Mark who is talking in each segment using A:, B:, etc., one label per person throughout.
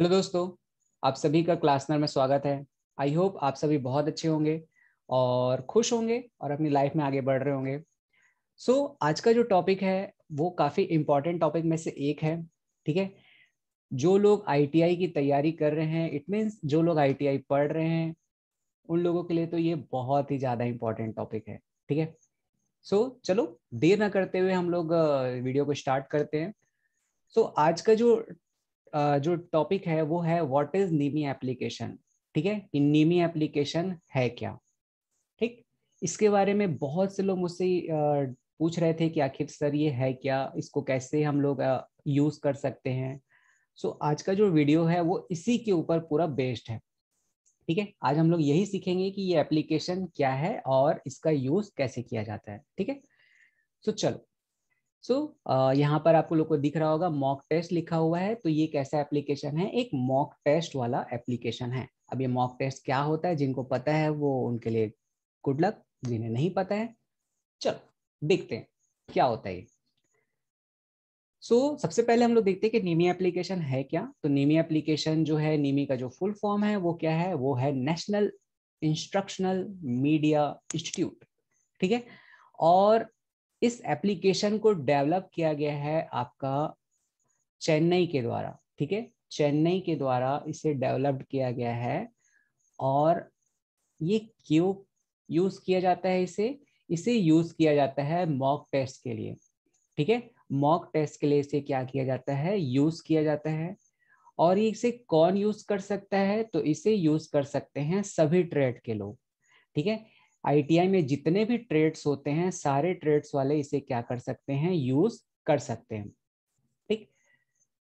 A: Hello दोस्तों आप सभी का क्लासनर में स्वागत है आई होप आप सभी बहुत अच्छे होंगे और खुश होंगे और अपनी लाइफ में आगे बढ़ रहे होंगे सो so, आज का जो टॉपिक है वो काफ़ी इम्पॉर्टेंट टॉपिक में से एक है ठीक है जो लोग आईटीआई की तैयारी कर रहे हैं इट मीन्स जो लोग आईटीआई पढ़ रहे हैं उन लोगों के लिए तो ये बहुत ही ज़्यादा इम्पॉर्टेंट टॉपिक है ठीक है सो so, चलो देर ना करते हुए हम लोग वीडियो को स्टार्ट करते हैं सो so, आज का जो जो टॉपिक है वो है व्हाट इज नीमी एप्लीकेशन ठीक है कि नीमी एप्लीकेशन है क्या ठीक इसके बारे में बहुत से लोग मुझसे पूछ रहे थे कि आखिर सर ये है क्या इसको कैसे हम लोग यूज़ कर सकते हैं सो so, आज का जो वीडियो है वो इसी के ऊपर पूरा बेस्ड है ठीक है आज हम लोग यही सीखेंगे कि ये एप्लीकेशन क्या है और इसका यूज़ कैसे किया जाता है ठीक है सो चलो सो so, यहाँ पर आपको लोग को दिख रहा होगा मॉक टेस्ट लिखा हुआ है तो ये कैसा एप्लीकेशन है एक मॉक टेस्ट वाला एप्लीकेशन है अब ये मॉक टेस्ट क्या होता है जिनको पता है वो उनके लिए गुड लक जिन्हें नहीं पता है चलो देखते हैं क्या होता है सो so, सबसे पहले हम लोग देखते हैं कि नीमी एप्लीकेशन है क्या तो नीमी एप्लीकेशन जो है नीमी का जो फुल फॉर्म है वो क्या है वो है नेशनल इंस्ट्रक्शनल मीडिया इंस्टीट्यूट ठीक है और इस एप्लीकेशन को डेवलप किया गया है आपका चेन्नई के द्वारा ठीक है चेन्नई के द्वारा इसे डेवलप्ड किया गया है और ये क्यों यूज किया जाता है इसे इसे यूज किया जाता है मॉक टेस्ट के लिए ठीक है मॉक टेस्ट के लिए इसे क्या किया जाता है यूज किया जाता है और ये इसे कौन यूज कर सकता है तो इसे यूज कर सकते हैं सभी ट्रेड के लोग ठीक है आईटीआई में जितने भी ट्रेड्स होते हैं सारे ट्रेड्स वाले इसे क्या कर सकते हैं यूज कर सकते हैं ठीक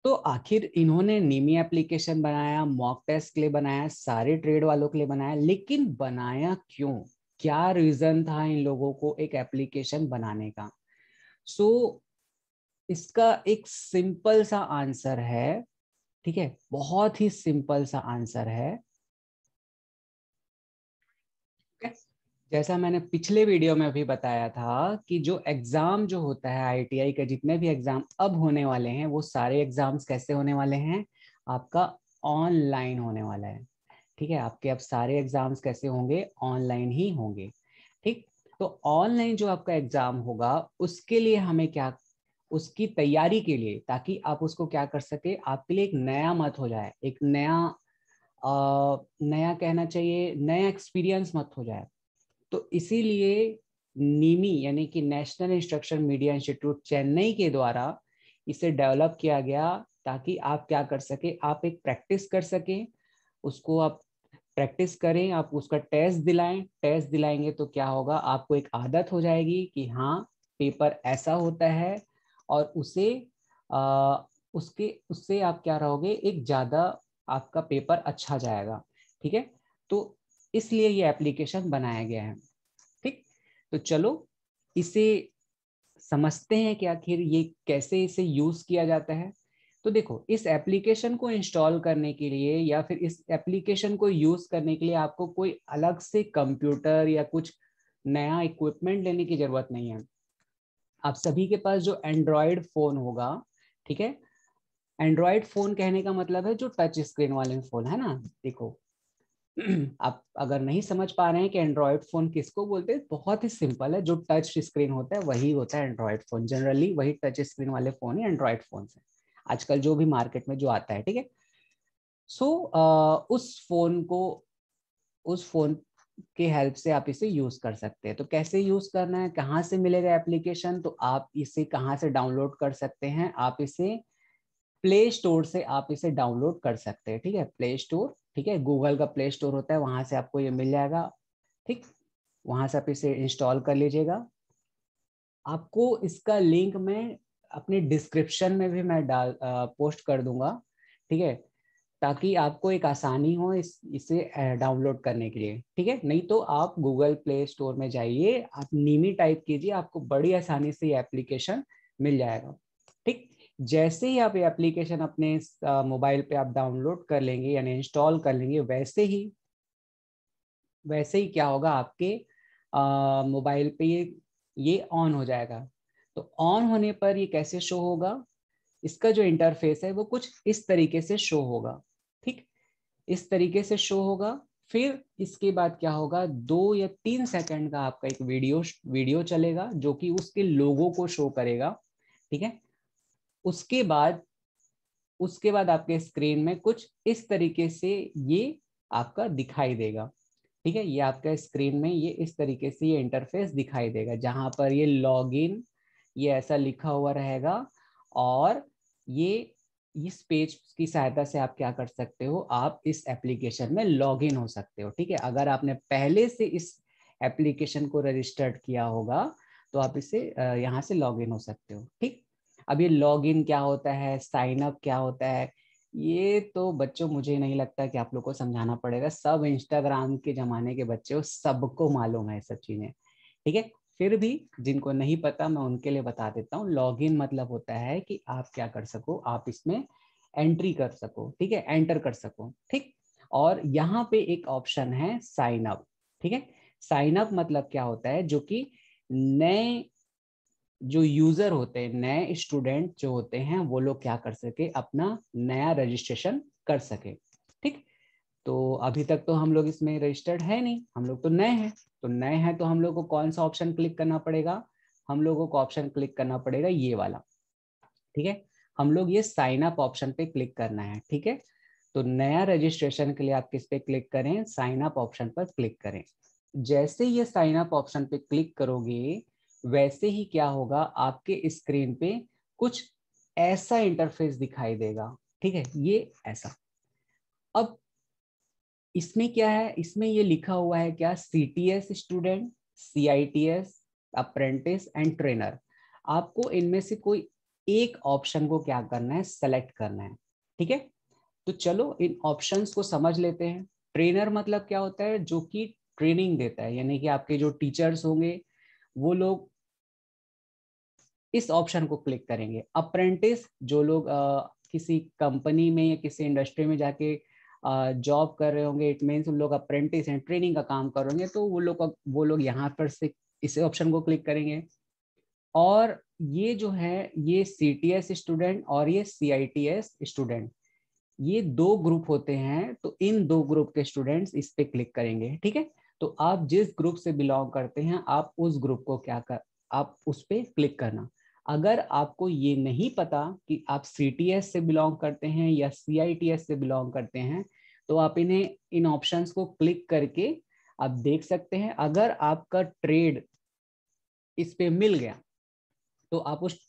A: तो आखिर इन्होंने नीमी एप्लीकेशन बनाया मॉक टेस्ट के लिए बनाया सारे ट्रेड वालों के लिए बनाया लेकिन बनाया क्यों क्या रीजन था इन लोगों को एक एप्लीकेशन बनाने का सो so, इसका एक सिंपल सा आंसर है ठीक है बहुत ही सिंपल सा आंसर है okay. जैसा मैंने पिछले वीडियो में भी बताया था कि जो एग्ज़ाम जो होता है आईटीआई के जितने भी एग्ज़ाम अब होने वाले हैं वो सारे एग्ज़ाम्स कैसे होने वाले हैं आपका ऑनलाइन होने वाला है ठीक है आपके अब सारे एग्ज़ाम्स कैसे होंगे ऑनलाइन ही होंगे ठीक तो ऑनलाइन जो आपका एग्ज़ाम होगा उसके लिए हमें क्या उसकी तैयारी के लिए ताकि आप उसको क्या कर सके आपके लिए एक नया मत हो जाए एक नया आ, नया कहना चाहिए नया एक्सपीरियंस मत हो जाए तो इसीलिए नीमी यानी कि national instruction media institute Chennai के द्वारा इसे डेवलप किया गया ताकि आप क्या कर सके आप एक प्रैक्टिस कर सकें उसको आप प्रैक्टिस करें आप उसका टेस्ट दिलाएं टेस्ट दिलाएंगे तो क्या होगा आपको एक आदत हो जाएगी कि हाँ पेपर ऐसा होता है और उसे आ, उसके उससे आप क्या रहोगे एक ज़्यादा आपका पेपर अच्छा जाएगा ठीक है तो इसलिए ये एप्लीकेशन बनाया गया है ठीक तो चलो इसे समझते हैं कि आखिर ये कैसे इसे यूज किया जाता है तो देखो इस एप्लीकेशन को इंस्टॉल करने के लिए या फिर इस एप्लीकेशन को यूज करने के लिए आपको कोई अलग से कंप्यूटर या कुछ नया इक्विपमेंट लेने की जरूरत नहीं है आप सभी के पास जो एंड्रॉयड फोन होगा ठीक है एंड्रॉयड फोन कहने का मतलब है जो टच स्क्रीन वाले फोन है ना देखो आप अगर नहीं समझ पा रहे हैं कि एंड्रॉयड फोन किसको बोलते हैं बहुत ही सिंपल है जो टच स्क्रीन होता है वही होता है एंड्रॉयड फोन जनरली वही टच स्क्रीन वाले फोन ही एंड्रॉयड फोन है आजकल जो भी मार्केट में जो आता है ठीक है सो उस फोन को उस फोन के हेल्प से आप इसे यूज कर सकते हैं तो कैसे यूज करना है कहाँ से मिलेगा एप्लीकेशन तो आप इसे कहाँ से डाउनलोड कर सकते हैं आप इसे प्ले स्टोर से आप इसे डाउनलोड कर सकते हैं ठीक है प्ले स्टोर ठीक है गूगल का प्ले स्टोर होता है वहां से आपको ये मिल जाएगा ठीक वहां से आप इसे इंस्टॉल कर लीजिएगा आपको इसका लिंक मैं अपने डिस्क्रिप्शन में भी मैं डाल आ, पोस्ट कर दूंगा ठीक है ताकि आपको एक आसानी हो इस इसे डाउनलोड करने के लिए ठीक है नहीं तो आप गूगल प्ले स्टोर में जाइए आप नीमी टाइप कीजिए आपको बड़ी आसानी से ये एप्लीकेशन मिल जाएगा ठीक जैसे ही आप ये एप्लीकेशन अपने मोबाइल पे आप डाउनलोड कर लेंगे यानी इंस्टॉल कर लेंगे वैसे ही वैसे ही क्या होगा आपके मोबाइल पे ये ये ऑन हो जाएगा तो ऑन होने पर ये कैसे शो होगा इसका जो इंटरफेस है वो कुछ इस तरीके से शो होगा ठीक इस तरीके से शो होगा फिर इसके बाद क्या होगा दो या तीन सेकंड का आपका एक वीडियो वीडियो चलेगा जो कि उसके लोगों को शो करेगा ठीक है उसके बाद उसके बाद आपके स्क्रीन में कुछ इस तरीके से ये आपका दिखाई देगा ठीक है ये आपका स्क्रीन में ये इस तरीके से ये इंटरफेस दिखाई देगा जहां पर ये लॉगिन ये ऐसा लिखा हुआ रहेगा और ये इस पेज की सहायता से आप क्या कर सकते हो आप इस एप्लीकेशन में लॉग इन हो सकते हो ठीक है अगर आपने पहले से इस एप्लीकेशन को रजिस्टर्ड किया होगा तो आप इसे यहाँ से लॉग इन हो सकते हो ठीक अब ये लॉग इन क्या होता है साइन अप क्या होता है ये तो बच्चों मुझे नहीं लगता कि आप लोग को समझाना पड़ेगा सब इंस्टाग्राम के जमाने के बच्चे हो सबको मालूम है सब चीज़ें ठीक है फिर भी जिनको नहीं पता मैं उनके लिए बता देता हूँ लॉग इन मतलब होता है कि आप क्या कर सको आप इसमें एंट्री कर सको ठीक है एंटर कर सको ठीक और यहाँ पे एक ऑप्शन है साइन अप ठीक है साइन अप मतलब क्या होता है जो कि नए जो यूजर होते हैं नए स्टूडेंट जो होते हैं वो लोग क्या कर सके अपना नया रजिस्ट्रेशन कर सके ठीक तो अभी तक तो हम लोग इसमें रजिस्टर्ड है नहीं हम लोग तो नए हैं तो नए हैं तो हम लोग को कौन सा ऑप्शन क्लिक करना पड़ेगा हम लोगों को ऑप्शन क्लिक करना पड़ेगा ये वाला ठीक है हम लोग ये साइन अप ऑप्शन पे क्लिक करना है ठीक है तो नया रजिस्ट्रेशन के लिए आप किस पे क्लिक करें साइन अप ऑप्शन पर क्लिक करें जैसे ये साइन अप ऑप्शन पे क्लिक करोगे वैसे ही क्या होगा आपके स्क्रीन पे कुछ ऐसा इंटरफेस दिखाई देगा ठीक है ये ऐसा अब इसमें क्या है इसमें ये लिखा हुआ है क्या C T S student C I T S apprentice and trainer आपको इनमें से कोई एक ऑप्शन को क्या करना है सेलेक्ट करना है ठीक है तो चलो इन ऑप्शंस को समझ लेते हैं ट्रेनर मतलब क्या होता है जो कि ट्रेनिंग देता है यानी कि आपके जो टीचर्स होंगे वो लोग इस ऑप्शन को क्लिक करेंगे अप्रेंटिस जो लोग किसी कंपनी में या किसी इंडस्ट्री में जाके जॉब कर रहे होंगे इट मीन्स उन लोग अप्रेंटिस हैं ट्रेनिंग का काम कर रहे होंगे तो वो लोग वो लोग यहाँ पर से इस ऑप्शन को क्लिक करेंगे और ये जो है ये सी टी एस स्टूडेंट और ये C I T S student ये दो ग्रुप होते हैं तो इन दो ग्रुप के स्टूडेंट्स इस पे क्लिक करेंगे ठीक है तो आप जिस ग्रुप से बिलोंग करते हैं आप उस ग्रुप को क्या कर आप उस पर क्लिक करना अगर आपको ये नहीं पता कि आप सी से बिलोंग करते हैं या सी से बिलोंग करते हैं तो आप इन्हें इन ऑप्शंस को क्लिक करके आप देख सकते हैं अगर आपका ट्रेड इस पे मिल गया तो आप उस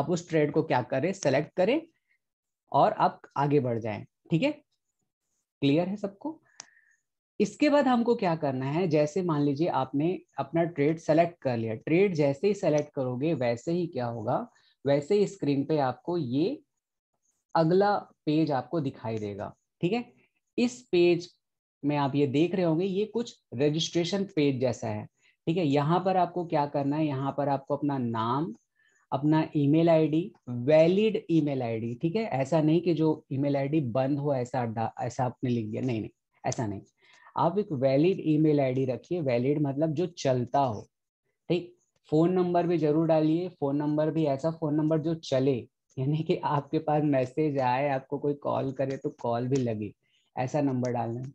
A: आप उस ट्रेड को क्या करें सेलेक्ट करें और आप आगे बढ़ जाएं ठीक है क्लियर है सबको इसके बाद हमको क्या करना है जैसे मान लीजिए आपने अपना ट्रेड सेलेक्ट कर लिया ट्रेड जैसे ही सेलेक्ट करोगे वैसे ही क्या होगा वैसे ही स्क्रीन पे आपको ये अगला पेज आपको दिखाई देगा ठीक है इस पेज में आप ये देख रहे होंगे ये कुछ रजिस्ट्रेशन पेज जैसा है ठीक है यहाँ पर आपको क्या करना है यहाँ पर आपको अपना नाम अपना email ID valid email ID ठीक है ऐसा नहीं कि जो ईमेल आईडी बंद हो ऐसा ऐसा आपने लिख दिया नहीं नहीं ऐसा नहीं आप एक वैलिड ईमेल आईडी रखिए वैलिड मतलब जो चलता हो ठीक फोन नंबर भी जरूर डालिए फोन नंबर भी ऐसा फोन नंबर जो चले यानी कि आपके पास मैसेज आए आपको कोई कॉल करे तो कॉल भी लगे ऐसा नंबर डालना है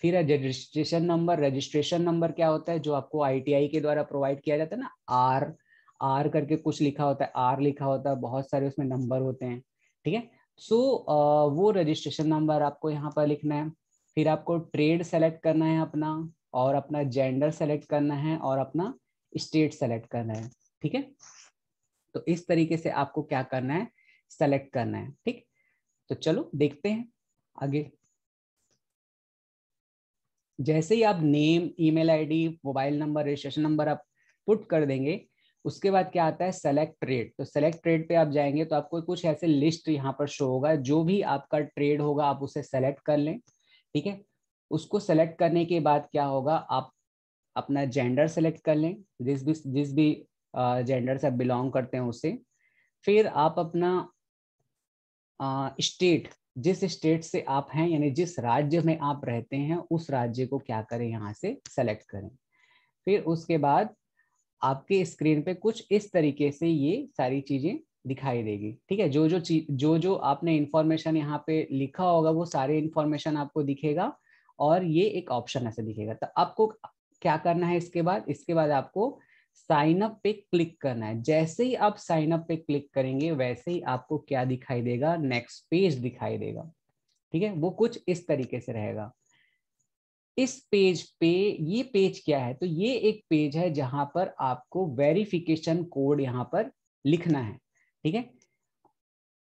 A: फिर रजिस्ट्रेशन नंबर रजिस्ट्रेशन नंबर क्या होता है जो आपको आईटीआई के द्वारा प्रोवाइड किया जाता है ना आर आर करके कुछ लिखा होता है आर लिखा होता है बहुत सारे उसमें नंबर होते हैं ठीक है सो so, वो रजिस्ट्रेशन नंबर आपको यहाँ पर लिखना है फिर आपको ट्रेड सेलेक्ट करना है अपना और अपना जेंडर सेलेक्ट करना है और अपना स्टेट सेलेक्ट करना है ठीक है तो इस तरीके से आपको क्या करना है सेलेक्ट करना है ठीक तो चलो देखते हैं आगे जैसे ही आप name email ID mobile number registration number आप पुट कर देंगे उसके बाद क्या आता है सेलेक्ट ट्रेड तो सेलेक्ट ट्रेड पे आप जाएंगे तो आपको कुछ ऐसे लिस्ट यहाँ पर शो होगा जो भी आपका ट्रेड होगा आप उसे सेलेक्ट कर लें ठीक है उसको सेलेक्ट करने के बाद क्या होगा आप अपना जेंडर सेलेक्ट कर लें जिस भी जिस भी जेंडर से आप बिलोंग करते हैं उसे फिर आप अपना स्टेट जिस स्टेट से आप हैं यानी जिस राज्य में आप रहते हैं उस राज्य को क्या करें यहाँ से सेलेक्ट करें फिर उसके बाद आपके स्क्रीन पे कुछ इस तरीके से ये सारी चीज़ें दिखाई देगी ठीक है जो जो चीज जो जो आपने इंफॉर्मेशन यहाँ पे लिखा होगा वो सारे इंफॉर्मेशन आपको दिखेगा और ये एक ऑप्शन ऐसे दिखेगा तो आपको क्या करना है इसके बाद इसके बाद आपको साइन अप पे क्लिक करना है जैसे ही आप साइन अप पे क्लिक करेंगे वैसे ही आपको क्या दिखाई देगा नेक्स्ट पेज दिखाई देगा ठीक है वो कुछ इस तरीके से रहेगा इस पेज पे ये पेज क्या है तो ये एक पेज है जहां पर आपको वेरिफिकेशन कोड यहाँ पर लिखना है ठीक है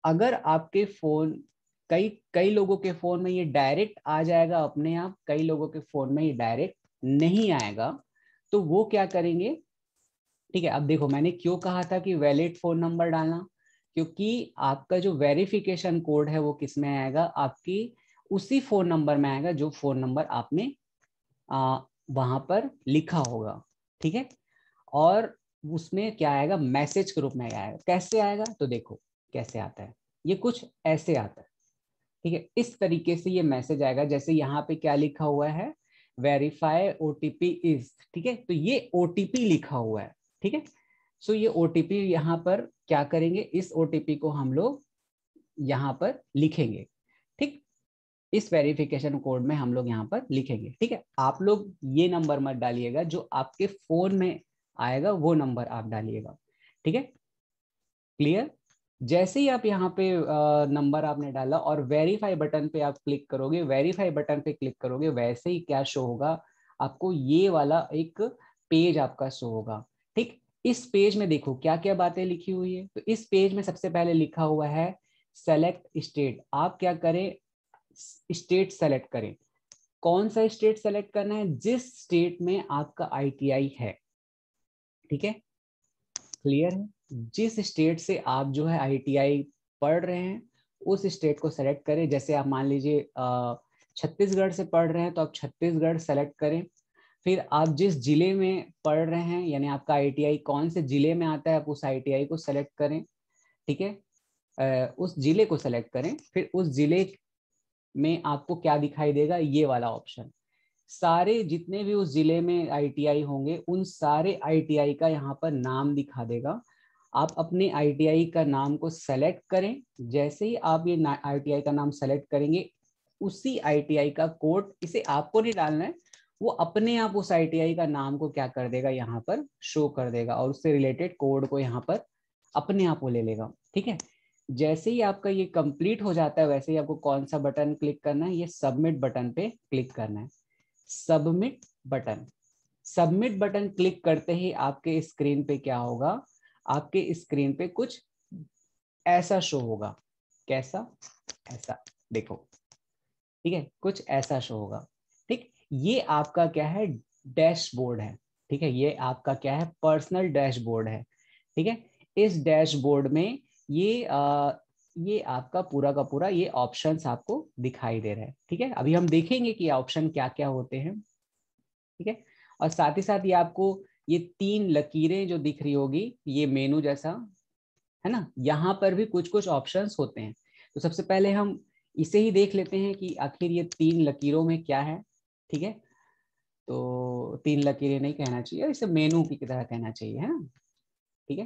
A: अगर आपके फोन कई कई लोगों के फोन में ये डायरेक्ट आ जाएगा अपने आप कई लोगों के फोन में ये डायरेक्ट नहीं आएगा तो वो क्या करेंगे ठीक है अब देखो मैंने क्यों कहा था कि वैलिड फोन नंबर डालना क्योंकि आपका जो वेरिफिकेशन कोड है वो किस में आएगा आपकी उसी फोन नंबर में आएगा जो फोन नंबर आपने आ, वहां पर लिखा होगा ठीक है और उसमें क्या आएगा मैसेज के रूप में आएगा कैसे आएगा तो देखो कैसे आता है ये कुछ ऐसे आता है ठीक है इस तरीके से ये मैसेज आएगा जैसे यहाँ पे क्या लिखा हुआ है verify O T P is ठीक है तो ये ओ टी पी लिखा हुआ है ठीक है सो ये ओ टी पी यहाँ पर क्या करेंगे इस ओ टी पी को हम लोग यहाँ पर लिखेंगे ठीक इस वेरिफिकेशन कोड में हम लोग यहाँ पर लिखेंगे ठीक है आप लोग ये नंबर मत डालिएगा जो आपके फोन में आएगा वो नंबर आप डालिएगा ठीक है क्लियर जैसे ही आप यहाँ पे नंबर आपने डाला और वेरीफाई बटन पे आप क्लिक करोगे वेरीफाई बटन पे क्लिक करोगे वैसे ही क्या शो होगा आपको ये वाला एक पेज आपका शो होगा ठीक इस पेज में देखो क्या क्या बातें लिखी हुई है तो इस पेज में सबसे पहले लिखा हुआ है सेलेक्ट स्टेट आप क्या करें स्टेट सेलेक्ट करें कौन सा स्टेट सेलेक्ट करना है जिस स्टेट में आपका आईटीआई है ठीक है क्लियर है जिस स्टेट से आप जो है आईटीआई पढ़ रहे हैं उस स्टेट को सेलेक्ट करें जैसे आप मान लीजिए छत्तीसगढ़ से पढ़ रहे हैं तो आप छत्तीसगढ़ सेलेक्ट करें फिर आप जिस जिले में पढ़ रहे हैं यानी आपका आईटीआई कौन से जिले में आता है आप उस आईटीआई को सेलेक्ट करें ठीक है उस जिले को सेलेक्ट करें फिर उस जिले में आपको क्या दिखाई देगा ये वाला ऑप्शन सारे जितने भी उस जिले में आईटीआई होंगे उन सारे आईटीआई का यहाँ पर नाम दिखा देगा आप अपने आईटीआई का नाम को सेलेक्ट करें जैसे ही आप ये आईटीआई का नाम सेलेक्ट करेंगे उसी आईटीआई का कोड इसे आपको नहीं डालना है वो अपने आप उस आईटीआई का नाम को क्या कर देगा यहाँ पर शो कर देगा और उससे रिलेटेड कोड को यहाँ पर अपने आप वो ले लेगा ठीक है जैसे ही आपका ये कंप्लीट हो जाता है वैसे ही आपको कौन सा बटन क्लिक करना है ये सबमिट बटन पे क्लिक करना है submit button submit button click करते ही आपके स्क्रीन पे क्या होगा आपके स्क्रीन पे कुछ ऐसा शो होगा कैसा ऐसा देखो ठीक है कुछ ऐसा शो होगा ठीक ये आपका क्या है डैशबोर्ड है ठीक है ये आपका क्या है पर्सनल डैशबोर्ड है ठीक है इस डैशबोर्ड में ये आ, ये आपका पूरा का पूरा ये ऑप्शंस आपको दिखाई दे रहा है ठीक है अभी हम देखेंगे कि ऑप्शन क्या क्या होते हैं ठीक है और साथ ही साथ ये आपको ये तीन लकीरें जो दिख रही होगी ये मेनू जैसा है ना यहाँ पर भी कुछ कुछ ऑप्शंस होते हैं तो सबसे पहले हम इसे ही देख लेते हैं कि आखिर ये तीन लकीरों में क्या है ठीक है तो तीन लकीरें नहीं कहना चाहिए इसे मेनू की तरह कहना चाहिए है ना ठीक है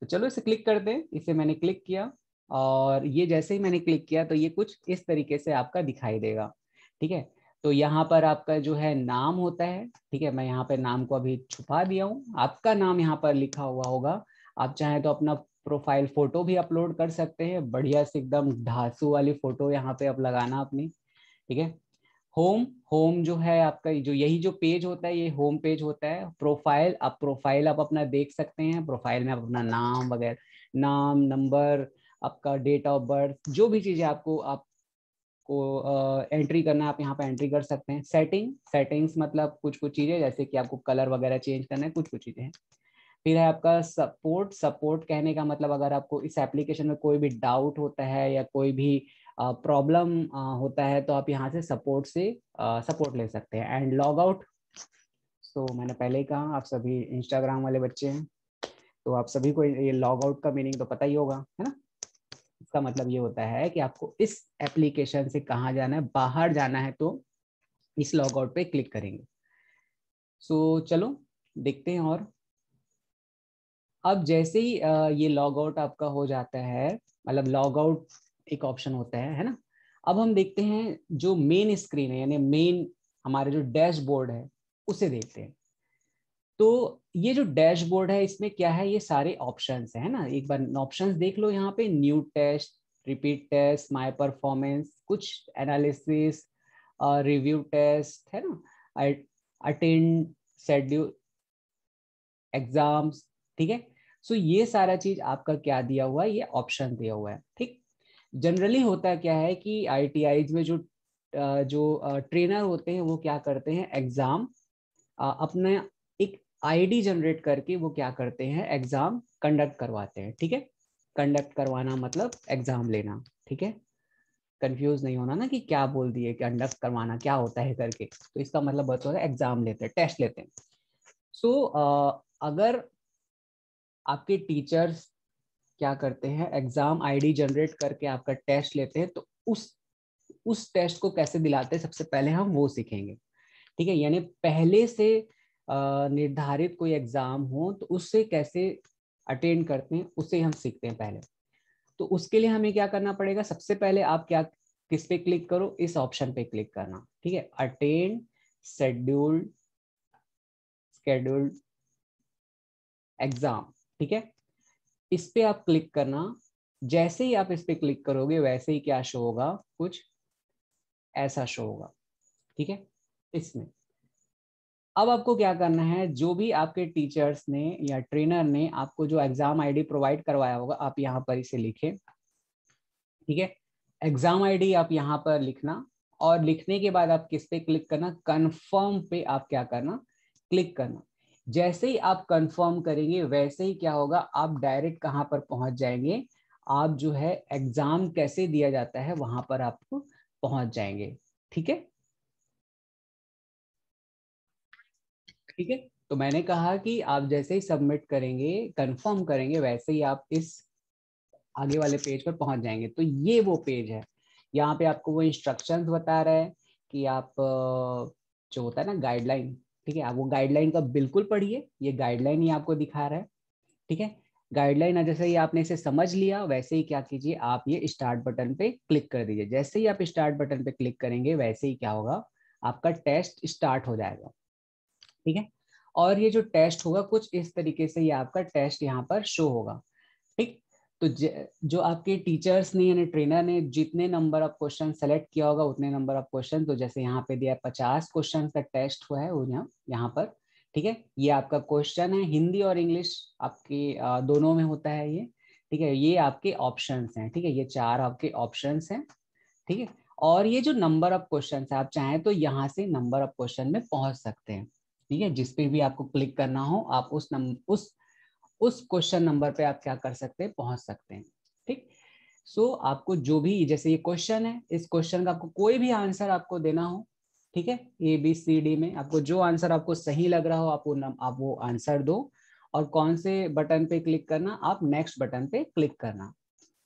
A: तो चलो इसे क्लिक करते हैं इसे मैंने क्लिक किया और ये जैसे ही मैंने क्लिक किया तो ये कुछ इस तरीके से आपका दिखाई देगा ठीक है तो यहाँ पर आपका जो है नाम होता है ठीक है मैं यहाँ पर नाम को अभी छुपा दिया हूँ आपका नाम यहाँ पर लिखा हुआ होगा आप चाहें तो अपना प्रोफाइल फोटो भी अपलोड कर सकते हैं बढ़िया से एकदम ढांसू वाली फोटो यहाँ पे आप लगाना अपनी ठीक है होम होम जो है आपका जो यही जो पेज होता है ये होम पेज होता है प्रोफाइल आप प्रोफाइल आप अपना देख सकते हैं प्रोफाइल में आप अपना नाम वगैरह नाम नंबर आपका डेट ऑफ बर्थ जो भी चीज़ें आपको आपको एंट्री करना आप यहाँ पे एंट्री कर सकते हैं सेटिंग सेटिंग्स मतलब कुछ कुछ चीज़ें जैसे कि आपको कलर वगैरह चेंज करना है कुछ कुछ चीज़ें हैं फिर है आपका सपोर्ट सपोर्ट कहने का मतलब अगर आपको इस एप्लीकेशन में कोई भी डाउट होता है या कोई भी प्रॉब्लम होता है तो आप यहाँ से सपोर्ट से सपोर्ट ले सकते हैं एंड लॉग आउट सो मैंने पहले ही कहा आप सभी इंस्टाग्राम वाले बच्चे हैं तो आप सभी को ये लॉग आउट का मीनिंग तो पता ही होगा है ना इसका मतलब ये होता है कि आपको इस एप्लीकेशन से कहा जाना है बाहर जाना है तो इस लॉगआउट पे क्लिक करेंगे सो so, चलो देखते हैं और अब जैसे ही ये लॉग आउट आपका हो जाता है मतलब लॉग आउट एक ऑप्शन होता है है ना अब हम देखते हैं जो मेन स्क्रीन है यानी मेन हमारे जो डैशबोर्ड है उसे देखते हैं तो ये जो डैशबोर्ड है इसमें क्या है ये सारे ऑप्शन है ना एक बार ऑप्शन देख लो यहाँ पे new test repeat test my performance कुछ एनालिसिस रिव्यू टेस्ट है ना अटेंड शेड्यूल एग्जाम्स ठीक है सो ये सारा चीज आपका क्या दिया हुआ है ये ऑप्शन दिया हुआ है ठीक जनरली होता क्या है कि आई में जो जो ट्रेनर होते हैं वो क्या करते हैं एग्जाम अपने आईडी जनरेट करके वो क्या करते हैं एग्जाम कंडक्ट करवाते हैं ठीक है कंडक्ट करवाना मतलब एग्जाम लेना ठीक है कंफ्यूज नहीं होना ना कि क्या बोल दिए कंडक्ट करवाना क्या होता है करके तो इसका मतलब बहुत होता है एग्जाम लेते हैं टेस्ट लेते हैं सो so, uh, अगर आपके टीचर्स क्या करते हैं एग्जाम आईडी जनरेट करके आपका टेस्ट लेते हैं तो उस उस टेस्ट को कैसे दिलाते हैं सबसे पहले हम वो सीखेंगे ठीक है यानी पहले से निर्धारित कोई एग्जाम हो तो उससे कैसे अटेंड करते हैं उसे हम सीखते हैं पहले तो उसके लिए हमें क्या करना पड़ेगा सबसे पहले आप क्या किस पे क्लिक करो इस ऑप्शन पे क्लिक करना ठीक है अटेंड शेड्यूल्ड स्केड्यूल्ड एग्जाम ठीक है इस पे आप क्लिक करना जैसे ही आप इस पे क्लिक करोगे वैसे ही क्या शो होगा कुछ ऐसा शो होगा ठीक है इसमें अब आपको क्या करना है जो भी आपके टीचर्स ने या ट्रेनर ने आपको जो एग्जाम आईडी प्रोवाइड करवाया होगा आप यहाँ पर इसे लिखें ठीक है एग्जाम आईडी आप यहाँ पर लिखना और लिखने के बाद आप किस पे क्लिक करना कन्फर्म पे आप क्या करना क्लिक करना जैसे ही आप कंफर्म करेंगे वैसे ही क्या होगा आप डायरेक्ट कहाँ पर पहुंच जाएंगे आप जो है एग्जाम कैसे दिया जाता है वहां पर आपको पहुंच जाएंगे ठीक है ठीक है तो मैंने कहा कि आप जैसे ही सबमिट करेंगे कंफर्म करेंगे वैसे ही आप इस आगे वाले पेज पर पहुंच जाएंगे तो ये वो पेज है यहाँ पे आपको वो इंस्ट्रक्शंस बता रहा है कि आप जो होता है ना गाइडलाइन ठीक है आप वो गाइडलाइन का बिल्कुल पढ़िए ये गाइडलाइन ही आपको दिखा रहा है ठीक है गाइडलाइन जैसे ही आपने इसे समझ लिया वैसे ही क्या कीजिए आप ये स्टार्ट बटन पे क्लिक कर दीजिए जैसे ही आप स्टार्ट बटन पे क्लिक करेंगे वैसे ही क्या होगा आपका टेस्ट स्टार्ट हो जाएगा ठीक है और ये जो टेस्ट होगा कुछ इस तरीके से ये आपका टेस्ट यहाँ पर शो होगा ठीक तो जो आपके टीचर्स ने यानी ट्रेनर ने जितने नंबर ऑफ क्वेश्चन सेलेक्ट किया होगा उतने नंबर ऑफ क्वेश्चन तो जैसे यहाँ पे दिया पचास क्वेश्चन का टेस्ट हुआ है यहाँ यहाँ पर ठीक है ये आपका क्वेश्चन है हिंदी और इंग्लिश आपके दोनों में होता है ये ठीक है ये आपके ऑप्शन हैं ठीक है ये चार आपके ऑप्शन हैं ठीक है और ये जो नंबर ऑफ क्वेश्चन है आप चाहें तो यहाँ से नंबर ऑफ क्वेश्चन में पहुंच सकते हैं ठीक है जिस पे भी आपको क्लिक करना हो आप उस नम, उस उस क्वेश्चन नंबर पे आप क्या कर सकते हैं पहुंच सकते हैं ठीक सो so, आपको जो भी जैसे ये क्वेश्चन है इस क्वेश्चन का आपको कोई भी आंसर आपको देना हो ठीक है ए बी सी डी में आपको जो आंसर आपको सही लग रहा हो आप वो नम, आप वो आंसर दो और कौन से बटन पे क्लिक करना आप नेक्स्ट बटन पे क्लिक करना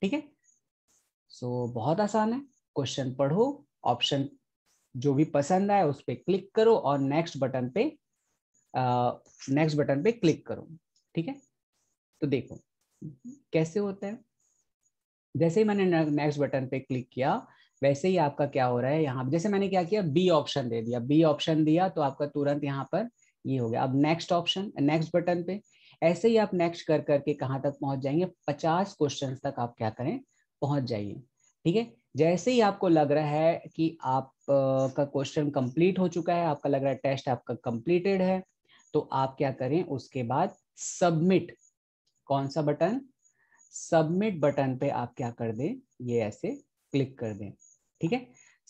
A: ठीक है सो so, बहुत आसान है क्वेश्चन पढ़ो ऑप्शन जो भी पसंद आए उस पर क्लिक करो और नेक्स्ट बटन पे नेक्स्ट बटन पे क्लिक करो ठीक है तो देखो कैसे होता है जैसे ही मैंने नेक्स्ट बटन पे क्लिक किया वैसे ही आपका क्या हो रहा है यहाँ जैसे मैंने क्या किया बी ऑप्शन दे दिया बी ऑप्शन दिया तो आपका तुरंत यहाँ पर ये हो गया अब नेक्स्ट ऑप्शन नेक्स्ट बटन पे ऐसे ही आप नेक्स्ट कर करके कहाँ तक पहुंच जाएंगे पचास क्वेश्चन तक आप क्या करें पहुंच जाइए ठीक है जैसे ही आपको लग रहा है कि आप का क्वेश्चन कंप्लीट हो चुका है आपका लग रहा है टेस्ट आपका कंप्लीटेड है तो आप क्या करें उसके बाद सबमिट कौन सा बटन सबमिट बटन पे आप क्या कर दें ये ऐसे क्लिक कर दें ठीक है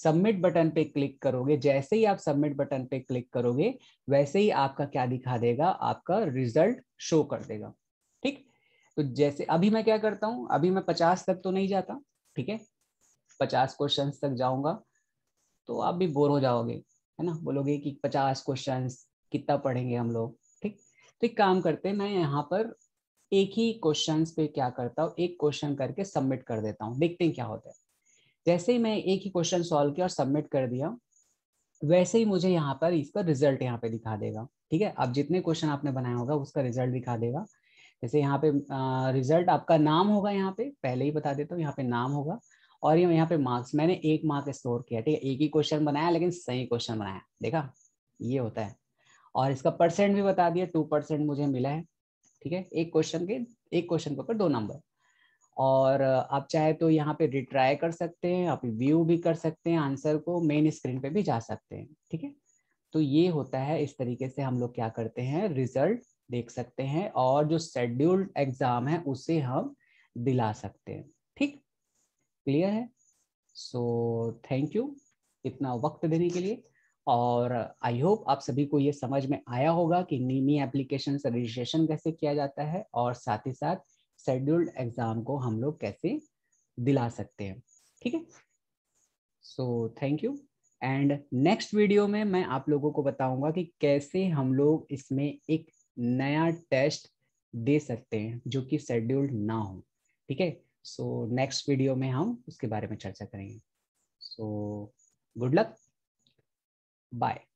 A: सबमिट बटन पे क्लिक करोगे जैसे ही आप सबमिट बटन पे क्लिक करोगे वैसे ही आपका क्या दिखा देगा आपका रिजल्ट शो कर देगा ठीक तो जैसे अभी मैं क्या करता हूं अभी मैं पचास तक तो नहीं जाता ठीक है पचास क्वेश्चन तक जाऊंगा तो आप भी बोर हो जाओगे है ना बोलोगे कि पचास क्वेश्चन कितना पढ़ेंगे हम लोग ठीक तो एक काम करते हैं मैं यहाँ पर एक ही क्वेश्चन पे क्या करता हूँ एक क्वेश्चन करके सबमिट कर देता हूँ देखते हैं क्या होता है जैसे ही मैं एक ही क्वेश्चन सॉल्व किया और सबमिट कर दिया वैसे ही मुझे यहाँ पर इसका रिजल्ट यहाँ पे दिखा देगा ठीक है अब जितने क्वेश्चन आपने बनाया होगा उसका रिजल्ट दिखा देगा जैसे यहाँ पे रिजल्ट आपका नाम होगा यहाँ पे पहले ही बता देता हूँ यहाँ पे नाम होगा और ये यहाँ पे मार्क्स मैंने एक मार्क स्टोर किया ठीक है एक ही क्वेश्चन बनाया लेकिन सही क्वेश्चन बनाया देखा ये होता है और इसका परसेंट भी बता दिया टू परसेंट मुझे मिला है ठीक है एक क्वेश्चन के एक क्वेश्चन के ऊपर दो नंबर और आप चाहे तो यहाँ पे रिट्राई कर सकते हैं आप व्यू भी कर सकते हैं आंसर को मेन स्क्रीन पे भी जा सकते हैं ठीक है तो ये होता है इस तरीके से हम लोग क्या करते हैं रिजल्ट देख सकते हैं और जो शेड्यूल्ड एग्जाम है उसे हम दिला सकते हैं ठीक क्लियर है सो थैंक यू इतना वक्त देने के लिए और आई होप आप सभी को ये समझ में आया होगा कि नीमी एप्लीकेशन रजिस्ट्रेशन कैसे किया जाता है और साथ ही साथ शेड्यूल्ड एग्जाम को हम लोग कैसे दिला सकते हैं ठीक है so thank you and next video में मैं आप लोगों को बताऊंगा कि कैसे हम लोग इसमें एक नया टेस्ट दे सकते हैं जो कि शेड्यूल्ड ना हो ठीक है सो नेक्स्ट वीडियो में हम उसके बारे में चर्चा करेंगे सो गुड लक Bye.